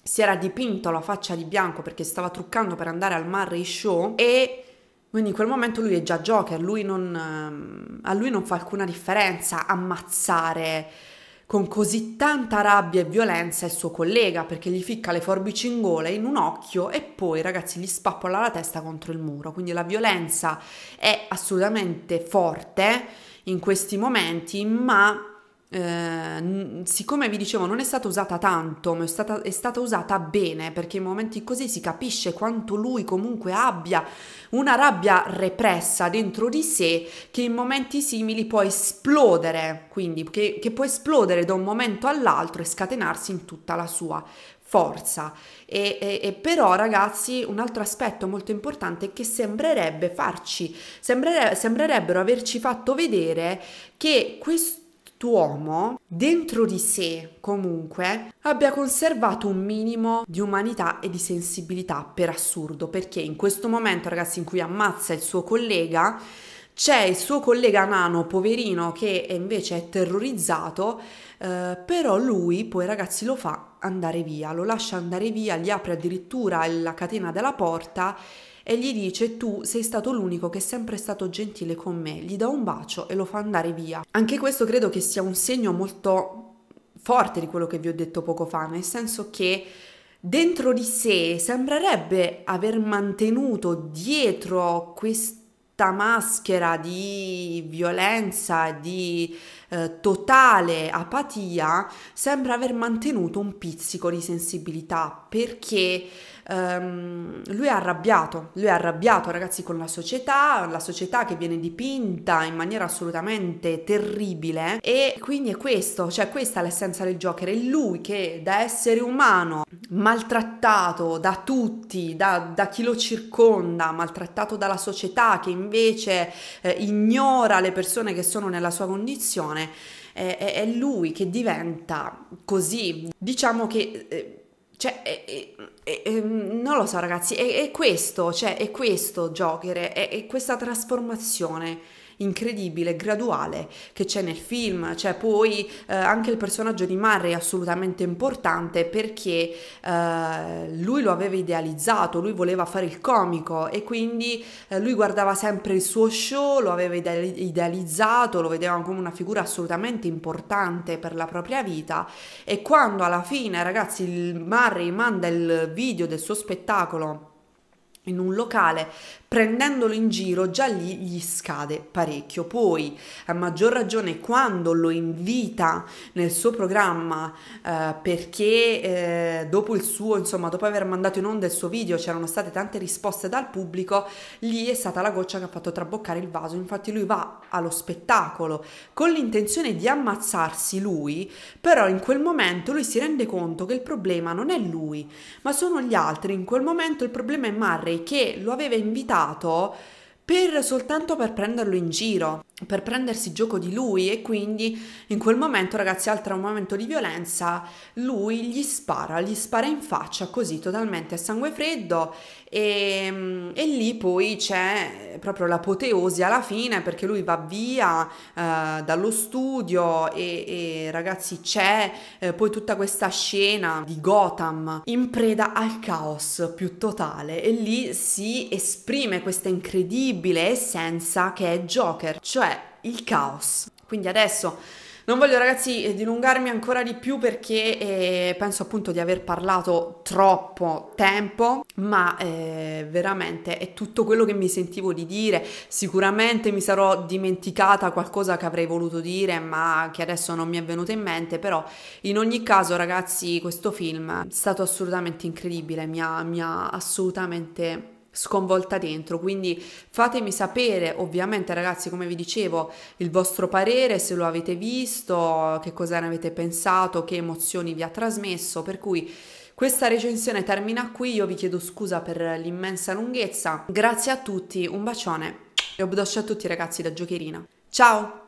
Speaker 1: si era dipinto la faccia di bianco perché stava truccando per andare al Murray Show e quindi in quel momento lui è già Joker, lui non, ehm, a lui non fa alcuna differenza ammazzare con così tanta rabbia e violenza il suo collega perché gli ficca le forbici in gola in un occhio e poi ragazzi gli spappola la testa contro il muro. Quindi la violenza è assolutamente forte in questi momenti, ma Ehm, siccome vi dicevo non è stata usata tanto, ma è stata, è stata, usata bene, perché in momenti così si capisce quanto lui comunque abbia una rabbia repressa dentro di sé che in momenti simili può esplodere, quindi che, che può esplodere da un momento all'altro e scatenarsi in tutta la sua forza. E, e, e, però, ragazzi, un altro aspetto molto importante è che sembrerebbe farci, sembrere, sembrerebbero averci fatto vedere che questo quest'uomo dentro di sé comunque abbia conservato un minimo di umanità e di sensibilità per assurdo, perché in questo momento ragazzi in cui ammazza il suo collega c'è il suo collega nano, poverino, che invece è terrorizzato, eh, però lui poi ragazzi lo fa andare via, lo lascia andare via, gli apre addirittura la catena della porta e gli dice tu sei stato l'unico che è sempre stato gentile con me, gli dà un bacio e lo fa andare via. Anche questo credo che sia un segno molto forte di quello che vi ho detto poco fa, nel senso che dentro di sé sembrerebbe aver mantenuto dietro questa maschera di violenza, di eh, totale apatia, sembra aver mantenuto un pizzico di sensibilità perché ehm, lui è arrabbiato, lui è arrabbiato ragazzi con la società, la società che viene dipinta in maniera assolutamente terribile e quindi è questo, cioè questa è l'essenza del Joker, è lui che da essere umano maltrattato da tutti, da, da chi lo circonda, maltrattato dalla società che invece eh, ignora le persone che sono nella sua condizione, persone, è, è, è lui che diventa così, diciamo che... Eh, cioè, è, è, è, non lo so ragazzi, è, questo, cioè, è questo Joker, è, questa trasformazione incredibile, graduale che c'è nel film, cioè poi eh, anche il personaggio di Murray è assolutamente importante perché eh, lui lo aveva idealizzato, lui voleva fare il comico e quindi eh, lui guardava sempre il suo show, lo aveva idealizzato, lo vedeva come una figura assolutamente importante per la propria vita e quando alla fine ragazzi il Murray manda il video del suo spettacolo in un locale prendendolo in giro già lì gli scade parecchio. Poi, a maggior ragione, quando lo invita nel suo programma eh, perché eh, dopo il suo, insomma, dopo aver mandato in onda il suo video c'erano state tante risposte dal pubblico, lì è stata la goccia che ha fatto traboccare il vaso. Infatti, lui va allo spettacolo con l'intenzione di ammazzarsi lui, però in quel momento lui si rende conto che il problema non è lui, ma sono gli altri. In quel momento il problema è Murray che lo aveva invitato usato per soltanto per prenderlo in giro, per prendersi gioco di lui e quindi in quel momento, ragazzi, altro un momento di violenza, lui gli spara, gli spara in faccia così totalmente a sangue freddo e, ehm, e lì poi c'è proprio l'apoteosi alla fine perché lui va via eh, dallo studio e, e ragazzi c'è eh, poi tutta questa scena di Gotham in preda al caos più totale e lì si esprime questa incredibile essenza che è Joker, cioè il caos. Quindi adesso non voglio ragazzi dilungarmi ancora di più perché eh, penso appunto di aver parlato troppo tempo, ma eh, veramente è tutto quello che mi sentivo di dire. Sicuramente mi sarò dimenticata qualcosa che avrei voluto dire, ma che adesso non mi è venuto in mente, però in ogni caso ragazzi questo film è stato assolutamente incredibile, mi ha, mi ha assolutamente sconvolta dentro. Quindi fatemi sapere, ovviamente ragazzi, come vi dicevo, il vostro parere, se lo avete visto, che cosa ne avete pensato, che emozioni vi ha trasmesso, per cui questa recensione termina qui, io vi chiedo scusa per l'immensa lunghezza. Grazie a tutti, un bacione e un a tutti ragazzi da Giocherina. Ciao!